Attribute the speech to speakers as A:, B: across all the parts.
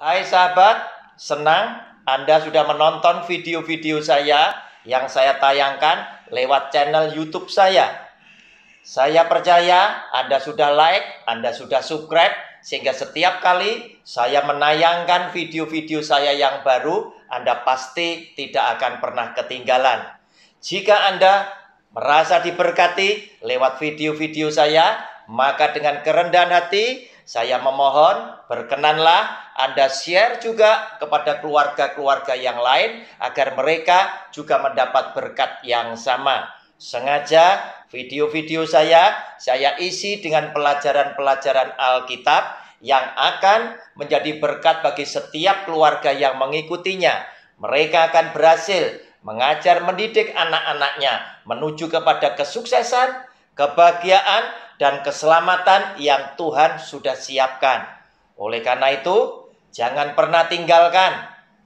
A: Hai sahabat, senang Anda sudah menonton video-video saya yang saya tayangkan lewat channel YouTube saya. Saya percaya Anda sudah like, Anda sudah subscribe, sehingga setiap kali saya menayangkan video-video saya yang baru, Anda pasti tidak akan pernah ketinggalan. Jika Anda merasa diberkati lewat video-video saya, maka dengan kerendahan hati saya memohon berkenanlah anda share juga kepada keluarga-keluarga yang lain agar mereka juga mendapat berkat yang sama. Sengaja video-video saya saya isi dengan pelajaran-pelajaran Alkitab yang akan menjadi berkat bagi setiap keluarga yang mengikutinya. Mereka akan berhasil mengajar mendidik anak-anaknya menuju kepada kesuksesan, kebahagiaan, dan keselamatan yang Tuhan sudah siapkan. Oleh karena itu, Jangan pernah tinggalkan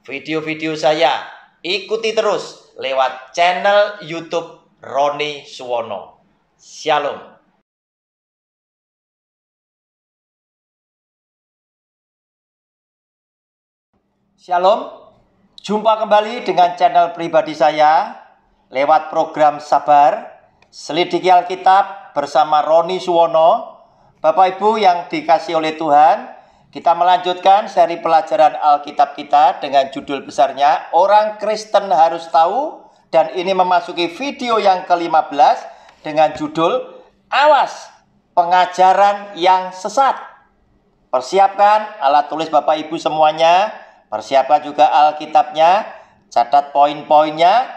A: video-video saya. Ikuti terus lewat channel YouTube Roni Suwono. Shalom. Shalom, jumpa kembali dengan channel pribadi saya lewat program Sabar, Selidiki Alkitab bersama Roni Suwono. Bapak Ibu yang dikasih oleh Tuhan, kita melanjutkan seri pelajaran Alkitab kita dengan judul besarnya Orang Kristen Harus Tahu dan ini memasuki video yang ke-15 dengan judul Awas Pengajaran yang Sesat. Persiapkan alat tulis Bapak Ibu semuanya, persiapkan juga Alkitabnya, catat poin-poinnya,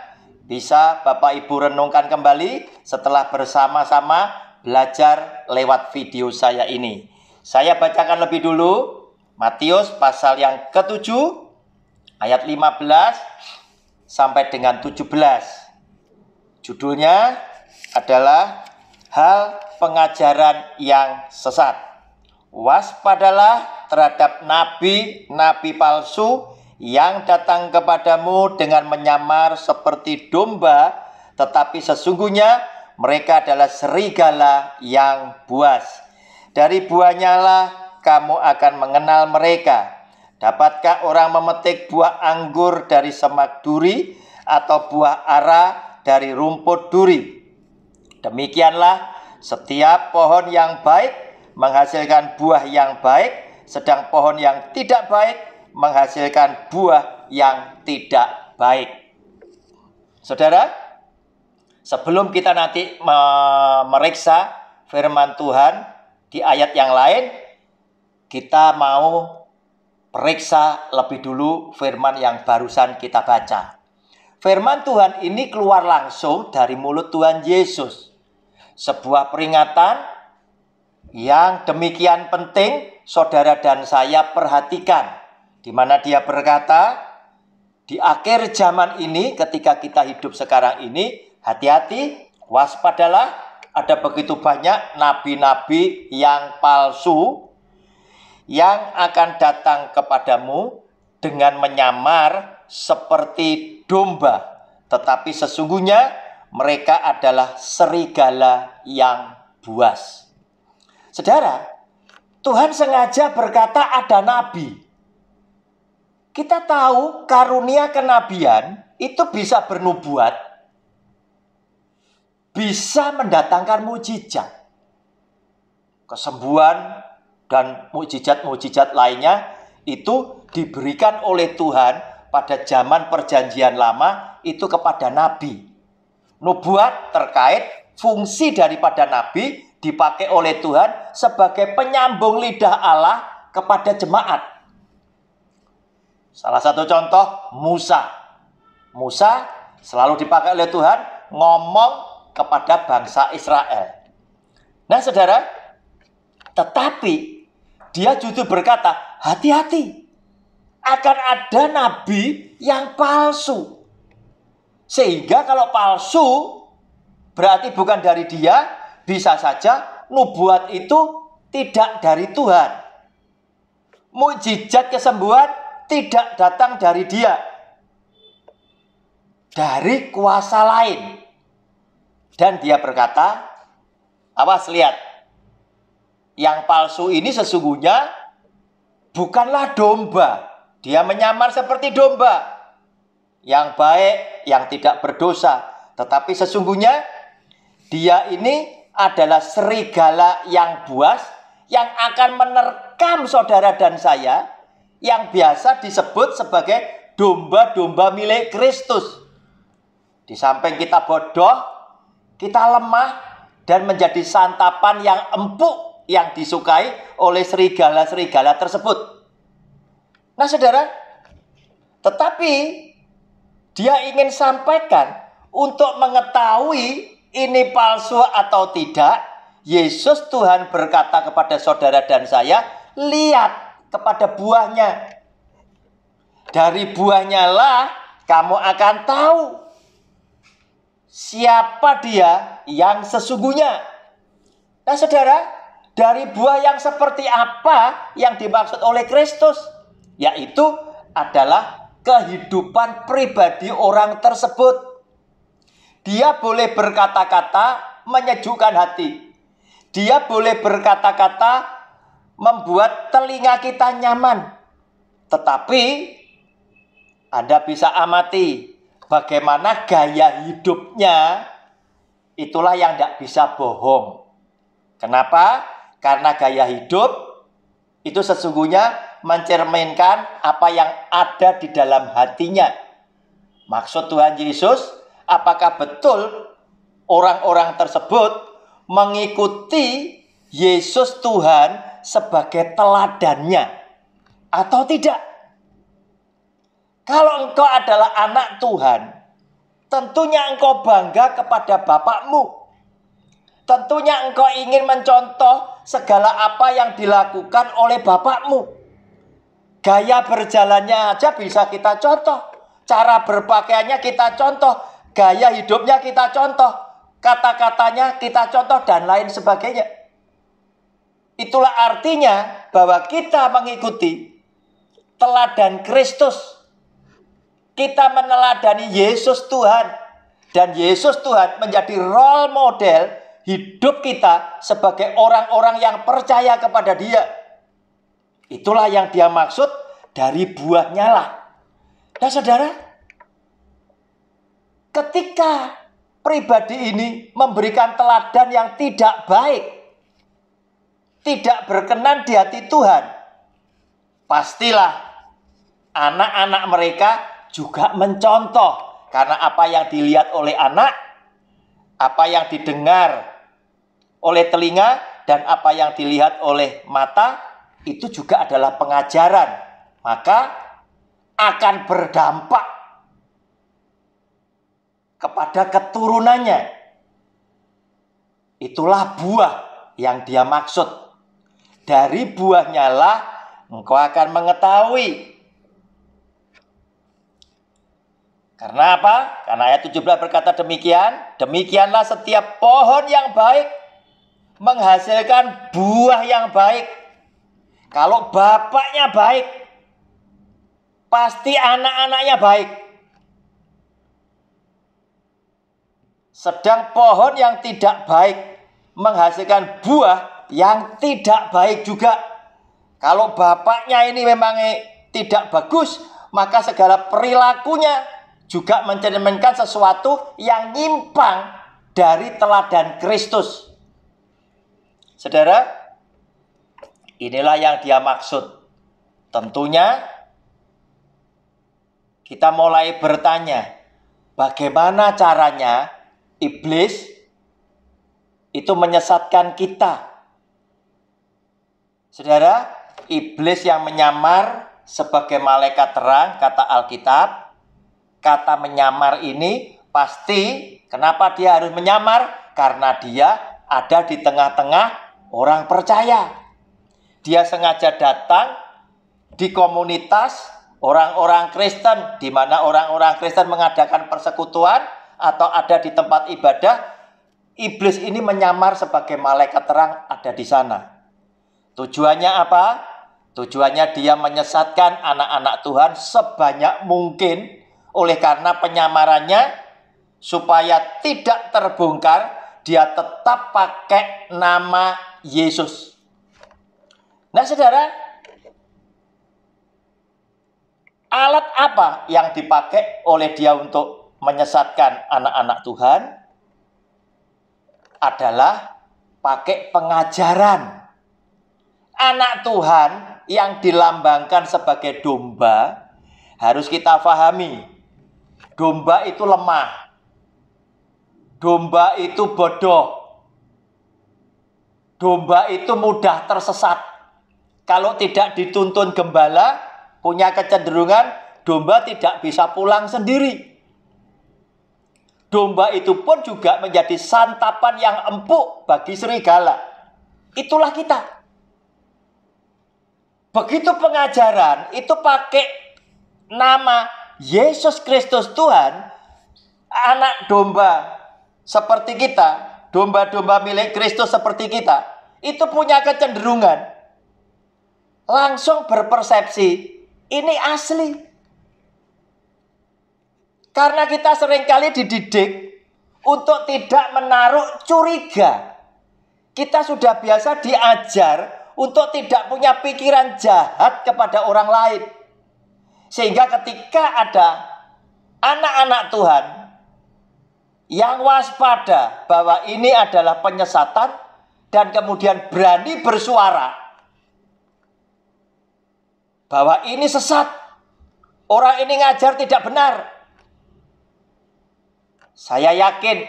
A: bisa Bapak Ibu renungkan kembali setelah bersama-sama belajar lewat video saya ini. Saya bacakan lebih dulu Matius pasal yang ke-7 ayat 15 sampai dengan 17. Judulnya adalah hal pengajaran yang sesat. Waspadalah terhadap nabi-nabi palsu yang datang kepadamu dengan menyamar seperti domba, tetapi sesungguhnya mereka adalah serigala yang buas. Dari buahnya lah kamu akan mengenal mereka. Dapatkah orang memetik buah anggur dari semak duri atau buah ara dari rumput duri? Demikianlah setiap pohon yang baik menghasilkan buah yang baik, sedang pohon yang tidak baik menghasilkan buah yang tidak baik. Saudara, sebelum kita nanti memeriksa firman Tuhan, di ayat yang lain kita mau periksa lebih dulu firman yang barusan kita baca. Firman Tuhan ini keluar langsung dari mulut Tuhan Yesus. Sebuah peringatan yang demikian penting saudara dan saya perhatikan. Di mana dia berkata, di akhir zaman ini ketika kita hidup sekarang ini, hati-hati, waspadalah, ada begitu banyak nabi-nabi yang palsu yang akan datang kepadamu dengan menyamar seperti domba, tetapi sesungguhnya mereka adalah serigala yang buas. Saudara, Tuhan sengaja berkata ada nabi. Kita tahu karunia kenabian itu bisa bernubuat bisa mendatangkan mujizat. Kesembuhan dan mujizat-mujizat lainnya itu diberikan oleh Tuhan pada zaman perjanjian lama itu kepada nabi. Nubuat terkait fungsi daripada nabi dipakai oleh Tuhan sebagai penyambung lidah Allah kepada jemaat. Salah satu contoh Musa. Musa selalu dipakai oleh Tuhan ngomong kepada bangsa Israel. Nah, saudara, tetapi dia justru berkata, hati-hati. Akan ada nabi yang palsu. Sehingga kalau palsu, berarti bukan dari dia, bisa saja nubuat itu tidak dari Tuhan. Mujizat kesembuhan tidak datang dari dia. Dari kuasa lain. Dan dia berkata, awas lihat, yang palsu ini sesungguhnya bukanlah domba. Dia menyamar seperti domba. Yang baik, yang tidak berdosa. Tetapi sesungguhnya dia ini adalah serigala yang buas yang akan menerkam saudara dan saya yang biasa disebut sebagai domba-domba milik Kristus. Di samping kita bodoh, kita lemah dan menjadi santapan yang empuk yang disukai oleh serigala-serigala tersebut. Nah, Saudara, tetapi dia ingin sampaikan untuk mengetahui ini palsu atau tidak, Yesus Tuhan berkata kepada saudara dan saya, lihat kepada buahnya. Dari buahnya lah kamu akan tahu siapa dia yang sesungguhnya. Nah saudara, dari buah yang seperti apa yang dimaksud oleh Kristus? Yaitu adalah kehidupan pribadi orang tersebut. Dia boleh berkata-kata menyejukkan hati. Dia boleh berkata-kata membuat telinga kita nyaman. Tetapi Anda bisa amati bagaimana gaya hidupnya itulah yang tidak bisa bohong. Kenapa? Karena gaya hidup itu sesungguhnya mencerminkan apa yang ada di dalam hatinya. Maksud Tuhan Yesus, apakah betul orang-orang tersebut mengikuti Yesus Tuhan sebagai teladannya atau tidak? Kalau engkau adalah anak Tuhan, tentunya engkau bangga kepada Bapakmu. Tentunya engkau ingin mencontoh segala apa yang dilakukan oleh Bapakmu. Gaya berjalannya aja bisa kita contoh. Cara berpakaiannya kita contoh. Gaya hidupnya kita contoh. Kata-katanya kita contoh dan lain sebagainya. Itulah artinya bahwa kita mengikuti teladan Kristus kita meneladani Yesus Tuhan. Dan Yesus Tuhan menjadi role model hidup kita sebagai orang-orang yang percaya kepada dia. Itulah yang dia maksud dari buahnya lah. Nah saudara, ketika pribadi ini memberikan teladan yang tidak baik, tidak berkenan di hati Tuhan, pastilah anak-anak mereka juga mencontoh. Karena apa yang dilihat oleh anak, apa yang didengar oleh telinga, dan apa yang dilihat oleh mata, itu juga adalah pengajaran. Maka akan berdampak kepada keturunannya. Itulah buah yang dia maksud. Dari buahnya lah engkau akan mengetahui Karena apa? Karena ayat 17 berkata demikian, demikianlah setiap pohon yang baik menghasilkan buah yang baik. Kalau bapaknya baik, pasti anak-anaknya baik. Sedang pohon yang tidak baik menghasilkan buah yang tidak baik juga. Kalau bapaknya ini memang tidak bagus, maka segala perilakunya juga mencerminkan sesuatu yang nyimpang dari teladan Kristus. Saudara, inilah yang dia maksud. Tentunya kita mulai bertanya, bagaimana caranya iblis itu menyesatkan kita? Saudara, iblis yang menyamar sebagai malaikat terang, kata Alkitab, kata menyamar ini pasti kenapa dia harus menyamar? Karena dia ada di tengah-tengah orang percaya. Dia sengaja datang di komunitas orang-orang Kristen di mana orang-orang Kristen mengadakan persekutuan atau ada di tempat ibadah. Iblis ini menyamar sebagai malaikat terang ada di sana. Tujuannya apa? Tujuannya dia menyesatkan anak-anak Tuhan sebanyak mungkin oleh karena penyamarannya supaya tidak terbongkar, dia tetap pakai nama Yesus. Nah, Saudara, alat apa yang dipakai oleh dia untuk menyesatkan anak-anak Tuhan adalah pakai pengajaran. Anak Tuhan yang dilambangkan sebagai domba harus kita fahami Domba itu lemah. Domba itu bodoh. Domba itu mudah tersesat. Kalau tidak dituntun gembala, punya kecenderungan domba tidak bisa pulang sendiri. Domba itu pun juga menjadi santapan yang empuk bagi serigala. Itulah kita. Begitu pengajaran itu pakai nama Yesus Kristus Tuhan, anak domba seperti kita, domba-domba milik Kristus seperti kita, itu punya kecenderungan langsung berpersepsi ini asli. Karena kita seringkali dididik untuk tidak menaruh curiga. Kita sudah biasa diajar untuk tidak punya pikiran jahat kepada orang lain. Sehingga ketika ada anak-anak Tuhan yang waspada bahwa ini adalah penyesatan dan kemudian berani bersuara bahwa ini sesat. Orang ini ngajar tidak benar. Saya yakin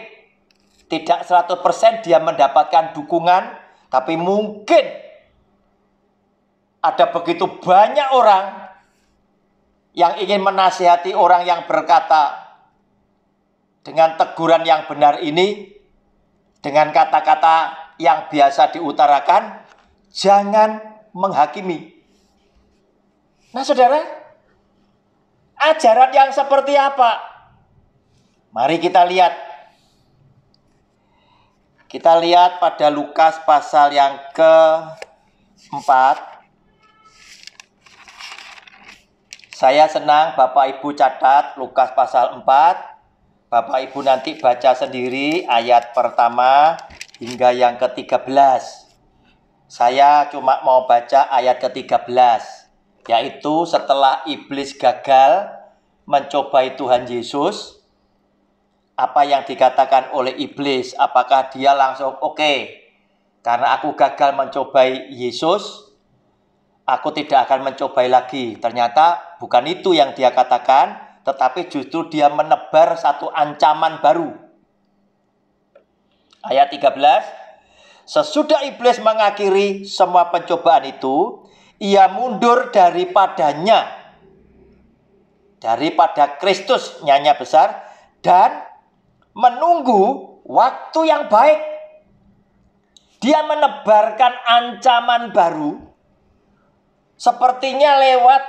A: tidak 100% dia mendapatkan dukungan, tapi mungkin ada begitu banyak orang yang ingin menasihati orang yang berkata dengan teguran yang benar ini, dengan kata-kata yang biasa diutarakan, jangan menghakimi. Nah, saudara, ajaran yang seperti apa? Mari kita lihat. Kita lihat pada Lukas pasal yang ke-4 Saya senang Bapak Ibu catat Lukas pasal 4. Bapak Ibu nanti baca sendiri ayat pertama hingga yang ke-13. Saya cuma mau baca ayat ke-13, yaitu setelah iblis gagal mencobai Tuhan Yesus, apa yang dikatakan oleh iblis, apakah dia langsung oke okay, karena aku gagal mencobai Yesus, aku tidak akan mencobai lagi. Ternyata bukan itu yang dia katakan, tetapi justru dia menebar satu ancaman baru. Ayat 13, sesudah iblis mengakhiri semua pencobaan itu, ia mundur daripadanya, daripada Kristus nyanya besar, dan menunggu waktu yang baik. Dia menebarkan ancaman baru Sepertinya lewat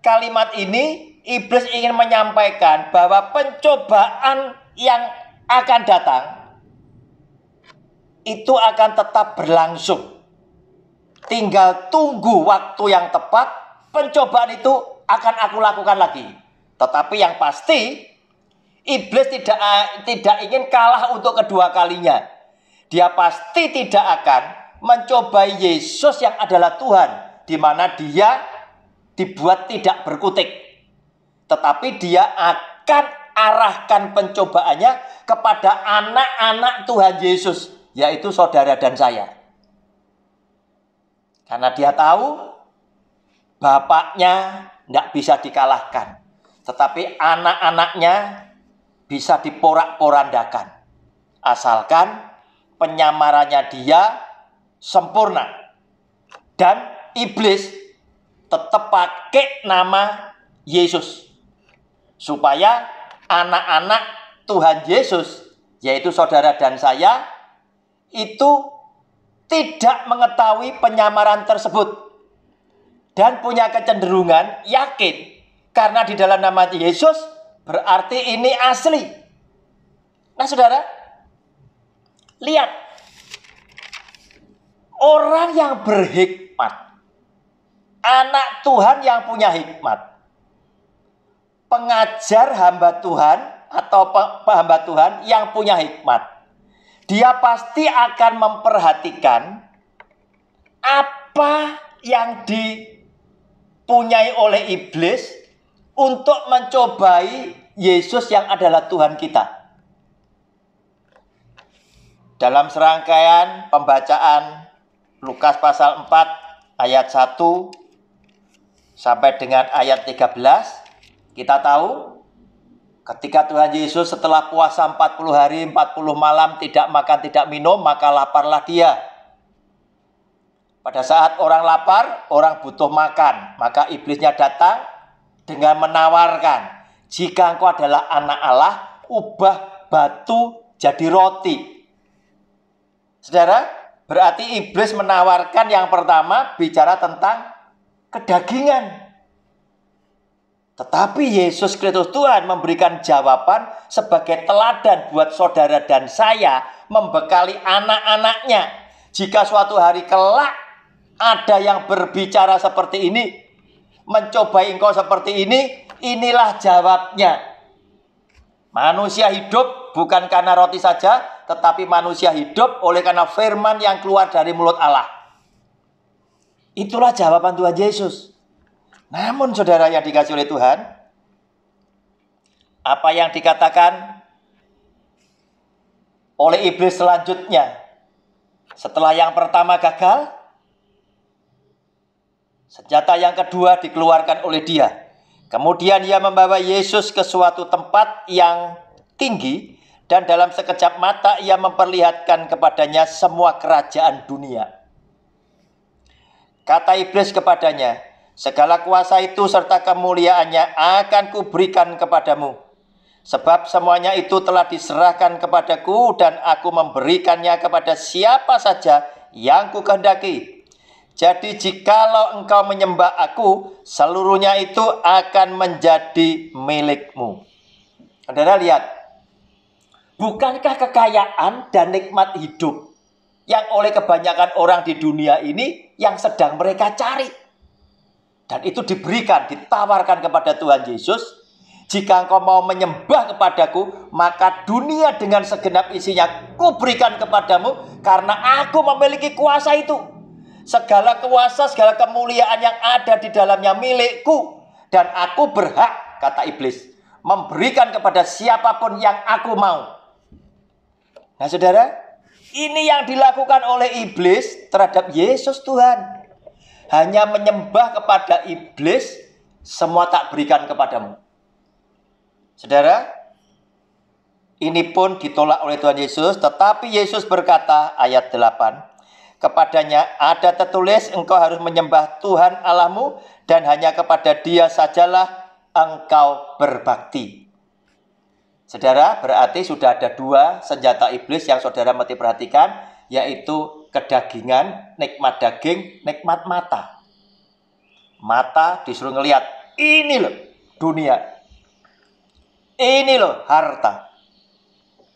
A: kalimat ini iblis ingin menyampaikan bahwa pencobaan yang akan datang itu akan tetap berlangsung. Tinggal tunggu waktu yang tepat, pencobaan itu akan aku lakukan lagi. Tetapi yang pasti iblis tidak tidak ingin kalah untuk kedua kalinya. Dia pasti tidak akan mencobai Yesus yang adalah Tuhan di mana dia dibuat tidak berkutik. Tetapi dia akan arahkan pencobaannya kepada anak-anak Tuhan Yesus, yaitu saudara dan saya. Karena dia tahu bapaknya tidak bisa dikalahkan. Tetapi anak-anaknya bisa diporak-porandakan. Asalkan penyamarannya dia sempurna. Dan iblis tetap pakai nama Yesus. Supaya anak-anak Tuhan Yesus, yaitu saudara dan saya, itu tidak mengetahui penyamaran tersebut. Dan punya kecenderungan yakin. Karena di dalam nama Yesus berarti ini asli. Nah saudara, lihat orang yang berhikmat anak Tuhan yang punya hikmat. Pengajar hamba Tuhan atau hamba Tuhan yang punya hikmat. Dia pasti akan memperhatikan apa yang dipunyai oleh iblis untuk mencobai Yesus yang adalah Tuhan kita. Dalam serangkaian pembacaan Lukas pasal 4 ayat 1 sampai dengan ayat 13 kita tahu ketika Tuhan Yesus setelah puasa 40 hari 40 malam tidak makan tidak minum maka laparlah dia pada saat orang lapar orang butuh makan maka iblisnya datang dengan menawarkan jika engkau adalah anak Allah ubah batu jadi roti Saudara, berarti iblis menawarkan yang pertama bicara tentang kedagingan. Tetapi Yesus Kristus Tuhan memberikan jawaban sebagai teladan buat saudara dan saya membekali anak-anaknya. Jika suatu hari kelak ada yang berbicara seperti ini, mencobai engkau seperti ini, inilah jawabnya. Manusia hidup bukan karena roti saja, tetapi manusia hidup oleh karena firman yang keluar dari mulut Allah. Itulah jawaban Tuhan Yesus. Namun saudara yang dikasih oleh Tuhan, apa yang dikatakan oleh iblis selanjutnya setelah yang pertama gagal, senjata yang kedua dikeluarkan oleh dia. Kemudian ia membawa Yesus ke suatu tempat yang tinggi dan dalam sekejap mata ia memperlihatkan kepadanya semua kerajaan dunia. Kata iblis kepadanya, segala kuasa itu serta kemuliaannya akan kuberikan kepadamu. Sebab semuanya itu telah diserahkan kepadaku dan aku memberikannya kepada siapa saja yang kukehendaki. Jadi jikalau engkau menyembah aku, seluruhnya itu akan menjadi milikmu. Saudara lihat, bukankah kekayaan dan nikmat hidup yang oleh kebanyakan orang di dunia ini yang sedang mereka cari. Dan itu diberikan, ditawarkan kepada Tuhan Yesus. Jika engkau mau menyembah kepadaku, maka dunia dengan segenap isinya kuberikan kepadamu karena aku memiliki kuasa itu. Segala kuasa, segala kemuliaan yang ada di dalamnya milikku. Dan aku berhak, kata iblis, memberikan kepada siapapun yang aku mau. Nah saudara, ini yang dilakukan oleh iblis terhadap Yesus Tuhan. Hanya menyembah kepada iblis, semua tak berikan kepadamu. Saudara, ini pun ditolak oleh Tuhan Yesus, tetapi Yesus berkata ayat 8, kepadanya ada tertulis engkau harus menyembah Tuhan Allahmu dan hanya kepada dia sajalah engkau berbakti. Saudara, berarti sudah ada dua senjata iblis yang saudara mesti perhatikan, yaitu kedagingan, nikmat daging, nikmat mata. Mata disuruh ngelihat, ini loh dunia. Ini loh harta.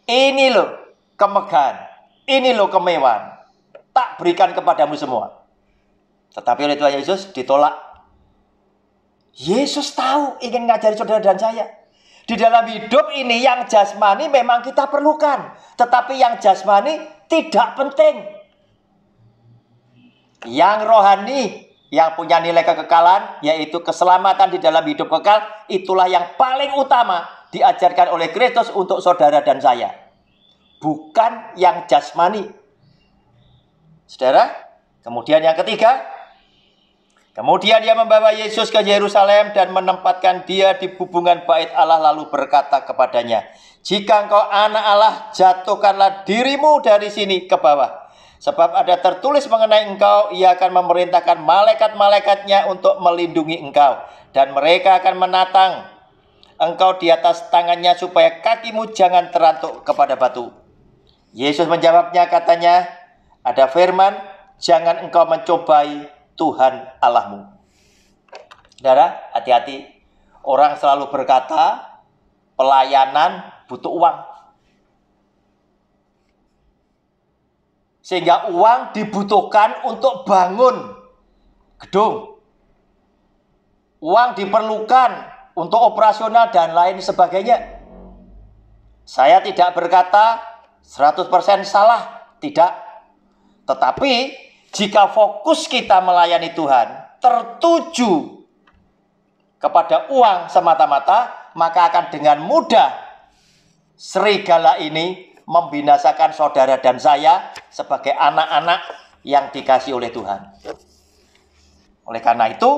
A: Ini loh kemegahan. Ini loh kemewahan. Tak berikan kepadamu semua. Tetapi oleh Tuhan Yesus ditolak. Yesus tahu ingin ngajari saudara dan saya. Di dalam hidup ini yang jasmani memang kita perlukan, tetapi yang jasmani tidak penting. Yang rohani yang punya nilai kekekalan yaitu keselamatan di dalam hidup kekal itulah yang paling utama diajarkan oleh Kristus untuk saudara dan saya. Bukan yang jasmani. Saudara, kemudian yang ketiga, Kemudian dia membawa Yesus ke Yerusalem dan menempatkan dia di hubungan bait Allah lalu berkata kepadanya, Jika engkau anak Allah, jatuhkanlah dirimu dari sini ke bawah. Sebab ada tertulis mengenai engkau, ia akan memerintahkan malaikat-malaikatnya untuk melindungi engkau. Dan mereka akan menatang engkau di atas tangannya supaya kakimu jangan terantuk kepada batu. Yesus menjawabnya katanya, ada firman, jangan engkau mencobai Tuhan Allahmu. Saudara, hati-hati. Orang selalu berkata, pelayanan butuh uang. Sehingga uang dibutuhkan untuk bangun gedung. Uang diperlukan untuk operasional dan lain sebagainya. Saya tidak berkata 100% salah, tidak. Tetapi jika fokus kita melayani Tuhan tertuju kepada uang semata-mata, maka akan dengan mudah serigala ini membinasakan saudara dan saya sebagai anak-anak yang dikasih oleh Tuhan. Oleh karena itu,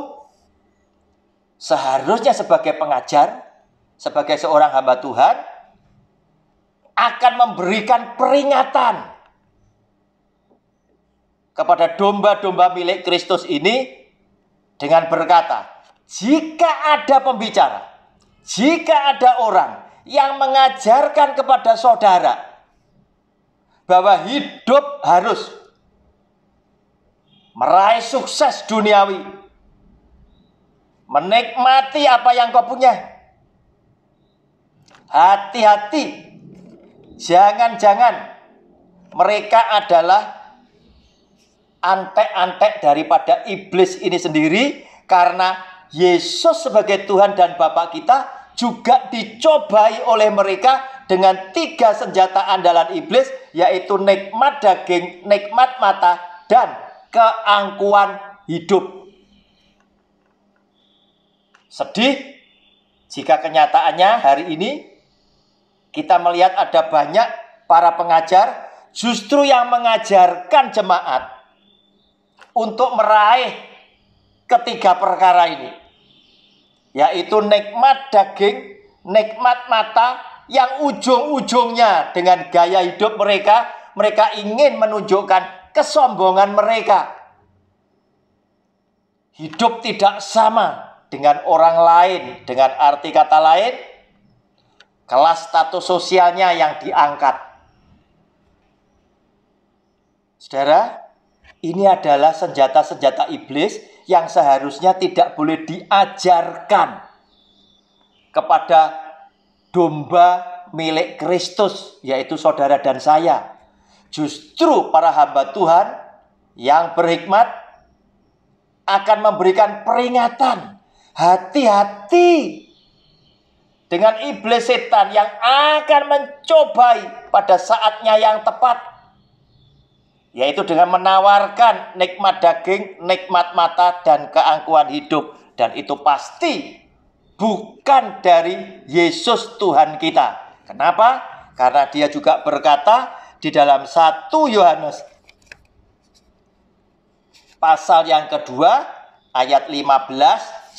A: seharusnya sebagai pengajar, sebagai seorang hamba Tuhan, akan memberikan peringatan kepada domba-domba milik Kristus ini dengan berkata, "Jika ada pembicara, jika ada orang yang mengajarkan kepada saudara bahwa hidup harus meraih sukses duniawi, menikmati apa yang kau punya. Hati-hati, jangan-jangan mereka adalah antek-antek daripada iblis ini sendiri karena Yesus sebagai Tuhan dan Bapa kita juga dicobai oleh mereka dengan tiga senjata andalan iblis yaitu nikmat daging, nikmat mata, dan keangkuhan hidup. Sedih jika kenyataannya hari ini kita melihat ada banyak para pengajar justru yang mengajarkan jemaat untuk meraih ketiga perkara ini. Yaitu nikmat daging, nikmat mata, yang ujung-ujungnya dengan gaya hidup mereka, mereka ingin menunjukkan kesombongan mereka. Hidup tidak sama dengan orang lain, dengan arti kata lain, kelas status sosialnya yang diangkat. Saudara, ini adalah senjata-senjata iblis yang seharusnya tidak boleh diajarkan kepada domba milik Kristus, yaitu saudara dan saya. Justru para hamba Tuhan yang berhikmat akan memberikan peringatan. Hati-hati dengan iblis setan yang akan mencobai pada saatnya yang tepat yaitu dengan menawarkan nikmat daging, nikmat mata, dan keangkuhan hidup. Dan itu pasti bukan dari Yesus Tuhan kita. Kenapa? Karena dia juga berkata di dalam satu Yohanes pasal yang kedua ayat 15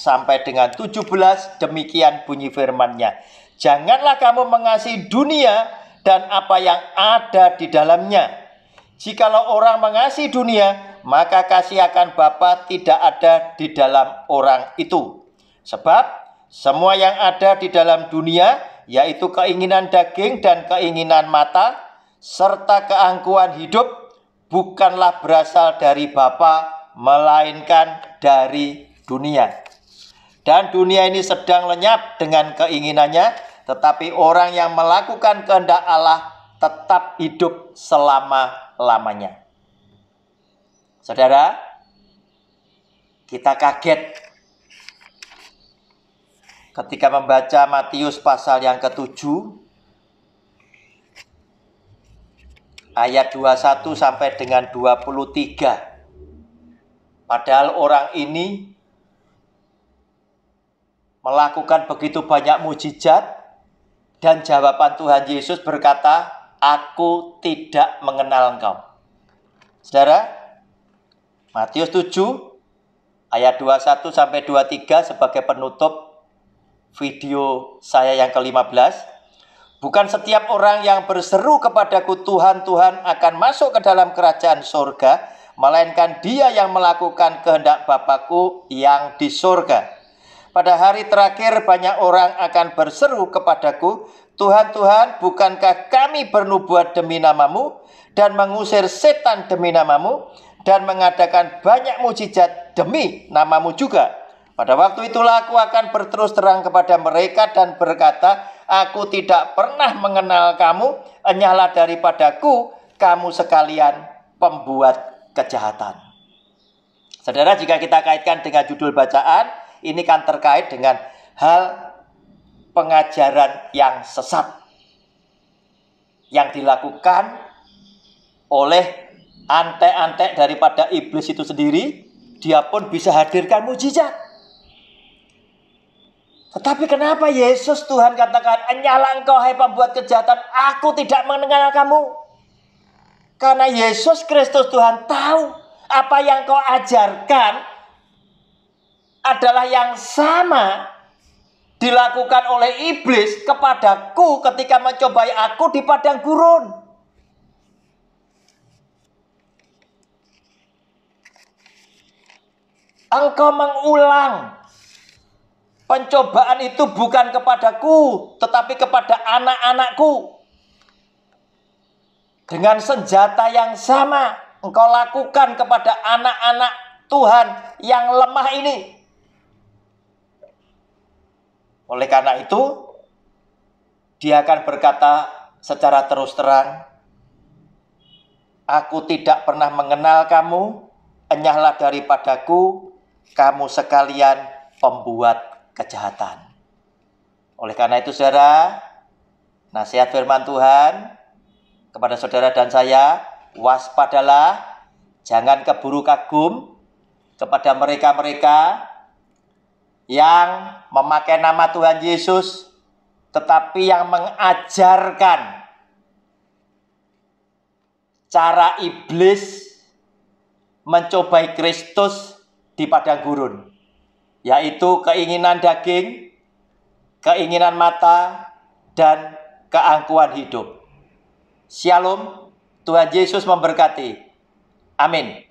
A: sampai dengan 17 demikian bunyi firmannya. Janganlah kamu mengasihi dunia dan apa yang ada di dalamnya Jikalau orang mengasihi dunia, maka kasih akan Bapa tidak ada di dalam orang itu. Sebab semua yang ada di dalam dunia, yaitu keinginan daging dan keinginan mata, serta keangkuhan hidup, bukanlah berasal dari Bapa, melainkan dari dunia. Dan dunia ini sedang lenyap dengan keinginannya, tetapi orang yang melakukan kehendak Allah tetap hidup selama-lamanya. Saudara, kita kaget ketika membaca Matius pasal yang ketujuh ayat 21 sampai dengan 23. Padahal orang ini melakukan begitu banyak mujizat dan jawaban Tuhan Yesus berkata, aku tidak mengenal engkau. Saudara, Matius 7 ayat 21 sampai 23 sebagai penutup video saya yang ke-15. Bukan setiap orang yang berseru kepadaku Tuhan, Tuhan akan masuk ke dalam kerajaan surga, melainkan dia yang melakukan kehendak Bapakku yang di surga. Pada hari terakhir banyak orang akan berseru kepadaku, Tuhan, Tuhan, bukankah kami bernubuat demi namamu dan mengusir setan demi namamu dan mengadakan banyak mujizat demi namamu juga? Pada waktu itulah aku akan berterus terang kepada mereka dan berkata, Aku tidak pernah mengenal kamu, enyahlah daripadaku, kamu sekalian pembuat kejahatan. Saudara, jika kita kaitkan dengan judul bacaan, ini kan terkait dengan hal pengajaran yang sesat yang dilakukan oleh antek-antek daripada iblis itu sendiri, dia pun bisa hadirkan mujizat. Tetapi kenapa Yesus Tuhan katakan, Enyalah engkau hai pembuat kejahatan, aku tidak mendengar kamu. Karena Yesus Kristus Tuhan tahu apa yang kau ajarkan adalah yang sama dilakukan oleh iblis kepadaku ketika mencobai aku di padang gurun. Engkau mengulang pencobaan itu bukan kepadaku, tetapi kepada anak-anakku. Dengan senjata yang sama, engkau lakukan kepada anak-anak Tuhan yang lemah ini. Oleh karena itu, dia akan berkata secara terus terang, Aku tidak pernah mengenal kamu, enyahlah daripadaku, kamu sekalian pembuat kejahatan. Oleh karena itu saudara, nasihat firman Tuhan kepada saudara dan saya, waspadalah, jangan keburu kagum kepada mereka-mereka yang memakai nama Tuhan Yesus, tetapi yang mengajarkan cara iblis mencobai Kristus di padang gurun, yaitu keinginan daging, keinginan mata, dan keangkuhan hidup. Shalom, Tuhan Yesus memberkati. Amin.